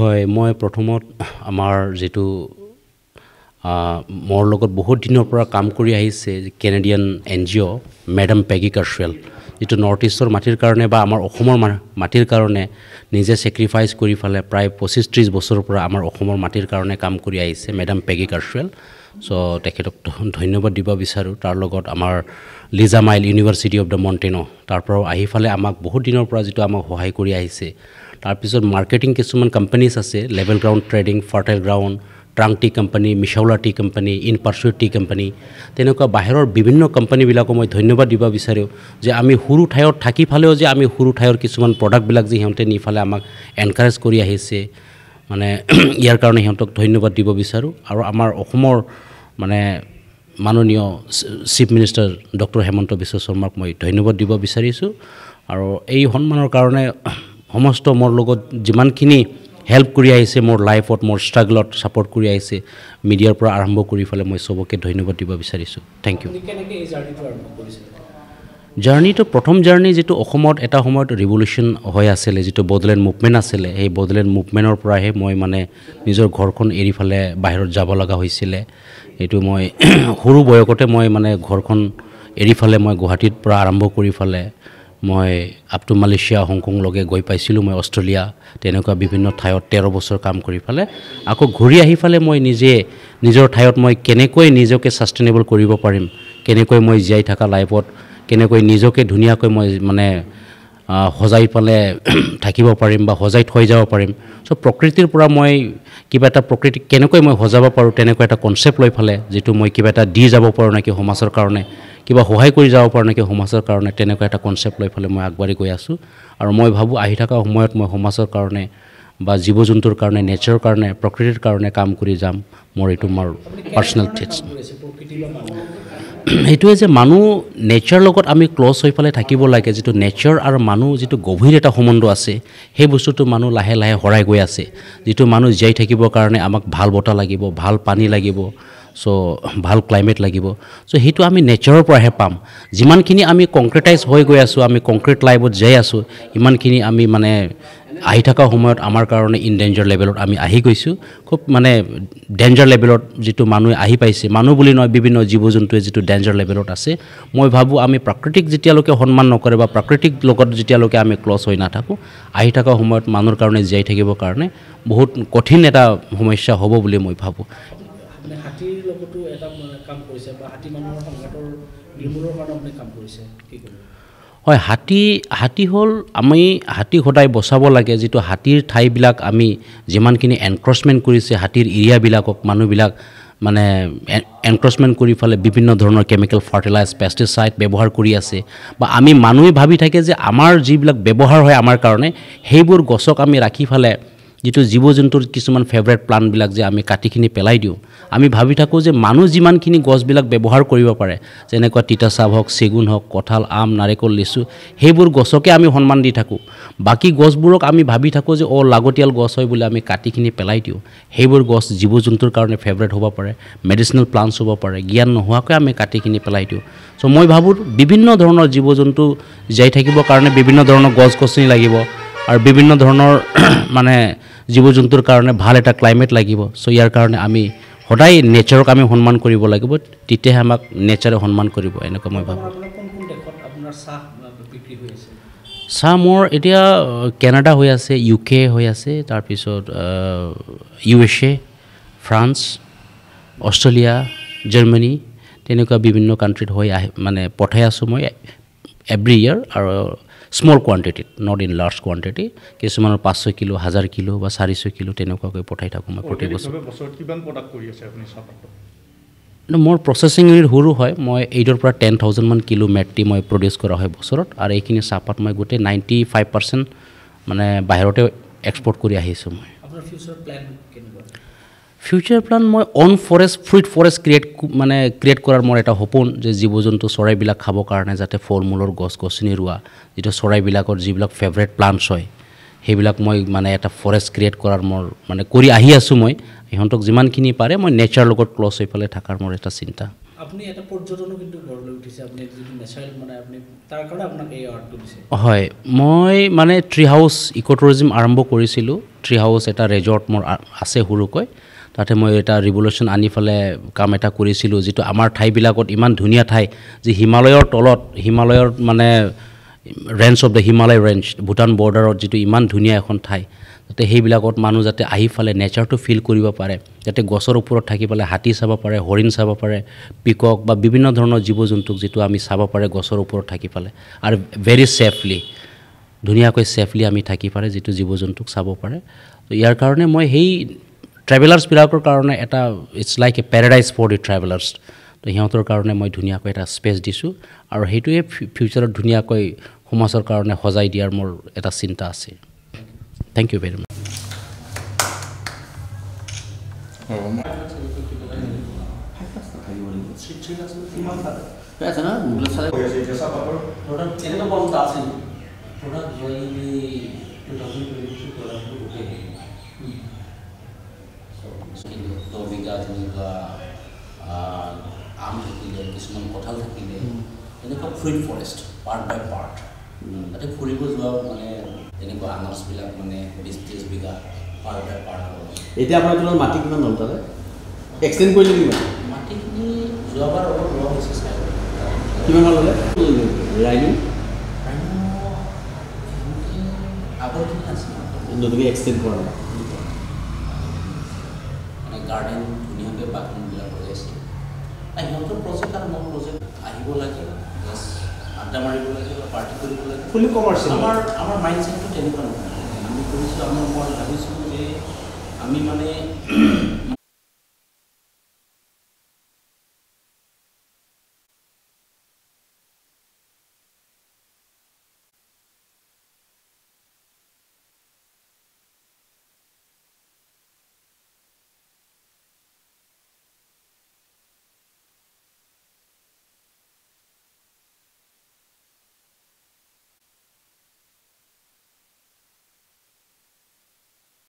হয় মই প্ৰথমত আমাৰ যিটো মোৰ লগত বহুত দিনৰ পৰা কাম কৰি আহিছে Canadian N G O' madam Peggy Carswell যিটো নৰ্থ ইষ্টৰ মাটিৰ কাৰণে বা আমাৰ অসমৰ মাটিৰ কাৰণে নিজে চেক্ৰিফাইচ কৰি পেলাই প্ৰায় পঁচিছ ত্ৰিছ বছৰৰ পৰা আমাৰ অসমৰ মাটিৰ কাৰণে কাম কৰি আহিছে মেডাম পেগি কাৰ্চুৱেল চ' তেখেতক ধন্যবাদ দিব বিচাৰোঁ তাৰ লগত আমাৰ লিজামাইল ইউনিভাৰ্চিটি অফ দ্য মণ্টেনো তাৰ পৰাও আহি পেলাই আমাক বহুত দিনৰ পৰা যিটো আমাক সহায় কৰি আহিছে তাৰপিছত মাৰ্কেটিং কিছুমান কোম্পানীজ আছে level ground trading fertile ground ট্ৰাং tea company Missoula tea company in পাৰ্চুৱেট টি কোম্পানী তেনেকুৱা বাহিৰৰ বিভিন্ন কোম্পানীবিলাকো মই ধন্যবাদ দিব বিচাৰোঁ যে আমি সৰু ঠাইত থাকি ফালেও যে আমি সৰু ঠাইৰ কিছুমান প্ৰডাক্টবিলাক যে সিহঁতে নিফালে আমাক এনকাৰেজ কৰি আহিছে মানে ইয়াৰ কাৰণে সিহঁতক ধন্যবাদ দিব বিচাৰোঁ আৰু আমাৰ অসমৰ মানে মাননীয় chief minister doctor Hemanta Biswa শৰ্মাক মই ধন্যবাদ দিব বিচাৰিছোঁ আৰু এই সন্মানৰ কাৰণে সমস্ত মোৰ লগত যিমানখিনি হেল্প কৰি আহিছে মোৰ লাইফত মোৰ ষ্ট্ৰাগলত ছাপৰ্ট কৰি আহিছে মিডিয়াৰ পৰা আৰম্ভ কৰি পেলাই মই চবকে ধন্যবাদ দিব বিচাৰিছোঁ থেংক ইউ জাৰ্ণিটো প্ৰথম জাৰ্ণি যিটো অসমত এটা সময়ত ৰিভলিউচন হৈ আছিলে যিটো বড়োলেণ্ড মুভমেণ্ট আছিলে সেই বড়োলেণ্ড মুভমেণ্টৰ পৰাহে মই মানে নিজৰ ঘৰখন এৰি ফালে বাহিৰত যাব লগা হৈছিলে এইটো মই সৰু বয়সতে মই মানে ঘৰখন এৰি ফালে মই গুৱাহাটীৰ পৰা আৰম্ভ কৰি ফালে মই আপ টু মালয়েছিয়া হংকং লগে গৈ পাইছিলোঁ মই অষ্ট্ৰেলিয়া তেনেকুৱা বিভিন্ন ঠাইত তেৰ বছৰ কাম কৰি পেলাই আকৌ ঘূৰি আহি পেলাই মই নিজে নিজৰ ঠাইত মই কেনেকৈ নিজকে ছাষ্টেইনেবল কৰিব পাৰিম কেনেকৈ মই জীয়াই থকা লাইফত কেনেকৈ নিজকে ধুনীয়াকৈ মই মানে সজাই পালে থাকিব পাৰিম বা সজাই থৈ যাব পাৰিম চ' প্ৰকৃতিৰ পৰা মই কিবা এটা প্ৰকৃতি কেনেকৈ মই সজাব পাৰোঁ তেনেকুৱা এটা কনচেপ্ট লৈ পেলাই যিটো মই কিবা এটা দি যাব পাৰোঁ নেকি সমাজৰ কাৰণে কিবা সহায় কৰি যাব পৰা নেকি সমাজৰ কাৰণে তেনেকুৱা এটা কনচেপ্ট লৈ পেলাই মই আগবাঢ়ি গৈ আছোঁ আৰু মই ভাবোঁ আহি থকা সময়ত মই সমাজৰ কাৰণে বা জীৱ জন্তুৰ কাৰণে নেচাৰৰ কাৰণে প্ৰকৃতিৰ কাৰণে কাম কৰি যাম মোৰ এইটো মোৰ পাৰ্চনেল থিটছ সেইটোৱে যে মানুহ নেচাৰৰ লগত আমি ক্ল'জ হৈ পেলাই থাকিব লাগে যিটো নেচাৰ আৰু মানুহ যিটো গভীৰ এটা সম্বন্ধ আছে সেই বস্তুটো মানুহ লাহে লাহে হৰাই গৈ আছে যিটো মানুহ জীয়াই থাকিবৰ কাৰণে আমাক ভাল বতাহ লাগিব ভাল পানী লাগিব চ' ভাল ক্লাইমেট লাগিব চ' সেইটো আমি নেচাৰৰ পৰাহে পাম যিমানখিনি আমি কংক্ৰিটাইজ হৈ গৈ আছোঁ আমি কংক্ৰিট লাইভত যাই আছোঁ ইমানখিনি আমি মানে আহি থকা সময়ত আমাৰ কাৰণে ইনডেঞ্জাৰ লেভেলত আমি আহি গৈছোঁ খুব মানে ডেঞ্জাৰ লেভেলত যিটো মানুহে আহি পাইছে মানুহ বুলি নহয় বিভিন্ন জীৱ জন্তুৱে যিটো ডেঞ্জাৰ লেভেলত আছে মই ভাবোঁ আমি প্ৰাকৃতিক যেতিয়ালৈকে সন্মান নকৰে বা প্ৰাকৃতিক লগত যেতিয়ালৈকে আমি ক্লছ হৈ নাথাকোঁ আহি থকা সময়ত মানুহৰ কাৰণে জীয়াই থাকিবৰ কাৰণে বহুত কঠিন এটা সমস্যা হ'ব বুলি মই ভাবোঁ আপুনি হাতীৰ লগতো এটা কাম কৰিছে বা হাতী মানুহৰ সংঘাতৰ নিৰ্মূলৰ কাৰণে আপুনি কাম কৰিছে কি হয় হাতী হাতী হ'ল আমি হাতী সদায় বচাব লাগে যিটো হাতীৰ ঠাইবিলাক আমি যিমানখিনি এনক্ৰচমেণ্ট কৰিছে হাতীৰ এৰিয়াবিলাকক মানুহবিলাক মানে এনক্ৰচমেণ্ট কৰি পেলাই বিভিন্ন ধৰণৰ কেমিকেল ফাৰ্টিলাইজ পেষ্টিচাইড ব্যৱহাৰ কৰি আছে বা আমি মানুহে ভাবি থাকে যে আমাৰ যিবিলাক ব্যৱহাৰ হয় আমাৰ কাৰণে সেইবোৰ গছক আমি ৰাখি পেলাই যিটো জীৱ জন্তুৰ কিছুমান ফেভৰেট প্লাণ্টবিলাক যে আমি কাটিখিনি পেলাই দিওঁ আমি ভাবি থাকোঁ যে মানুহ যিমানখিনি গছবিলাক ব্যৱহাৰ কৰিব পাৰে যেনেকুৱা তিতাচাপ হওক চেগুন হওক কঁঠাল আম নাৰিকল লিচু সেইবোৰ গছকে আমি সন্মান দি থাকোঁ বাকী গছবোৰক আমি ভাবি থাকোঁ যে অ' লাগতিয়াল গছ হয় বুলি আমি কাটিখিনি পেলাই দিওঁ সেইবোৰ গছ জীৱ জন্তুৰ কাৰণে ফেভৰেট হ'ব পাৰে মেডিচিনেল প্লাণ্টছ হ'ব পাৰে জ্ঞান নোহোৱাকৈ আমি কাটিখিনি পেলাই দিওঁ চ' মই ভাবোঁ বিভিন্ন ধৰণৰ জীৱ জন্তু জীয়াই থাকিবৰ কাৰণে বিভিন্ন ধৰণৰ গছ গছনি লাগিব আৰু বিভিন্ন ধৰণৰ মানে জীৱ জন্তুৰ কাৰণে ভাল এটা ক্লাইমেট লাগিব চ' ইয়াৰ কাৰণে আমি সদায় নেচাৰক আমি সন্মান কৰিব লাগিব তেতিয়াহে আমাক নেচাৰে সন্মান কৰিব এনেকুৱা মই ভাবোঁ চাহ মোৰ এতিয়া কেনাডা হৈ আছে ইউ কে হৈ আছে তাৰপিছত U S A France Australia Germany তেনেকুৱা বিভিন্ন কাণ্ট্ৰিত হৈ আহে মানে পঠাই আছোঁ মই এভৰি ইয়েৰ আৰু স্মল কোৱাণ্টিটিত নট ইন লাৰ্জ কোৱাণ্টিটি কিছুমানৰ পাঁচ ছয় কিলো হাজাৰ কিলো বা চাৰিশ কিলো তেনেকুৱাকৈ পঠাই থাকোঁ মই প্ৰতি বছৰ মোৰ প্ৰচেছিং ইউনিট সৰু হয় মই এইটৰ পৰা টেন থাউজেণ্ডমান কিলো মেট্টি মই প্ৰডিউচ কৰা হয় বছৰত আৰু এইখিনি চাহপাত মই গোটেই নাইণ্টি ফাইভ পাৰ্চেণ্ট মানে বাহিৰতে এক্সপৰ্ট কৰি আহিছোঁ মই ফিউচাৰ প্লান মই on forest fruit forest create মানে ক্ৰিয়েট কৰাৰ মোৰ এটা সপোন যে জীৱ জন্তু চৰাইবিলাক খাবৰ কাৰণে যাতে ফল মূলৰ গছ গছনি ৰোৱা যিটো চৰাইবিলাকৰ যিবিলাক ফেভৰেট প্লাণ্টছ হয় সেইবিলাক মই মানে এটা ফৰেষ্ট ক্ৰিয়েট কৰাৰ মোৰ মানে কৰি আহি আছোঁ মই সিহঁতক যিমানখিনি পাৰে মই নেচাৰৰ লগত ক্লজ হৈ পেলাই থকাৰ মোৰ এটা চিন্তা হয় মই মানে ট্ৰি হাউচ ইক' টুৰিজিম আৰম্ভ কৰিছিলোঁ ট্ৰি হাউচ এটা ৰেজৰ্ট মোৰ আছে সৰুকৈ তাতে মই এটা ৰিভলিউশ্যন আনি পেলাই কাম এটা কৰিছিলোঁ যিটো আমাৰ ঠাইবিলাকত ইমান ধুনীয়া ঠাই যি হিমালয়ৰ তলত হিমালয়ৰ মানে range of the Himalaya range Bhutan বৰ্ডাৰত যিটো ইমান ধুনীয়া এখন ঠাই যাতে সেইবিলাকত মানুহ যাতে আহি পেলাই নেচাৰটো ফিল কৰিব পাৰে যাতে গছৰ ওপৰত থাকি পেলাই হাতী চাব পাৰে হৰিণ চাব পাৰে পিকক বা বিভিন্ন ধৰণৰ জীৱ জন্তুক যিটো আমি চাব পাৰে গছৰ ওপৰত থাকি পেলাই আৰু ভেৰি চেফলি ধুনীয়াকৈ ছেফলি আমি থাকি পাৰে যিটো জীৱ জন্তুক চাব পাৰে ইয়াৰ কাৰণে মই সেই ট্ৰেভেলাৰ্ছবিলাকৰ কাৰণে এটা it's like a paradise for the travellers তো সিহঁতৰ কাৰণে মই ধুনীয়াকৈ এটা স্পেচ দিছোঁ আৰু সেইটোৱে ফিউচাৰত ধুনীয়াকৈ সমাজৰ কাৰণে সজাই দিয়াৰ মোৰ এটা চিন্তা আছে থেংক ইউ ভেৰি মাছ কিন্তু তবিকা তেনেকুৱা আম থাকিলে কিছুমান কঁঠাল থাকিলে এনেকুৱা fruit forest part by part তাতে ফুৰিব যোৱা মানে এনেকুৱা আনাৰ্চবিলাক মানে বিছ ত্ৰিছ বিঘা পাৰ্ট বাই পাৰ্ট হ'ব এতিয়া আপোনাৰ মাটি কিমান হ'ল তাতে এক্সটেণ্ড কৰিলে কিমান মাটিখিনি যোৱাবাৰ অলপ ৰোৱা হৈছে কিমান হ'ল হ'লে ৰাইনিং আগৰখিনি আছে গতিকে এক্সটেণ্ড কৰা নাই গাৰ্ডেন ধুনীয়াকৈ বাথৰুমবিলাক হৈ আছে আৰু সিহঁতৰ প্ৰজেক্ট আৰু মোৰ প্ৰজেক্ট আহিব লাগে আড্ডা মাৰিব লাগে বা পাৰ্টি কৰিব লাগে ফুলি কমাৰ্চ আমাৰ আমাৰ মাইণ্ড চেটটো তেনেকুৱা নহয় আমি কৰিছোঁ আমাৰ মই ভাবিছোঁ যে আমি মানে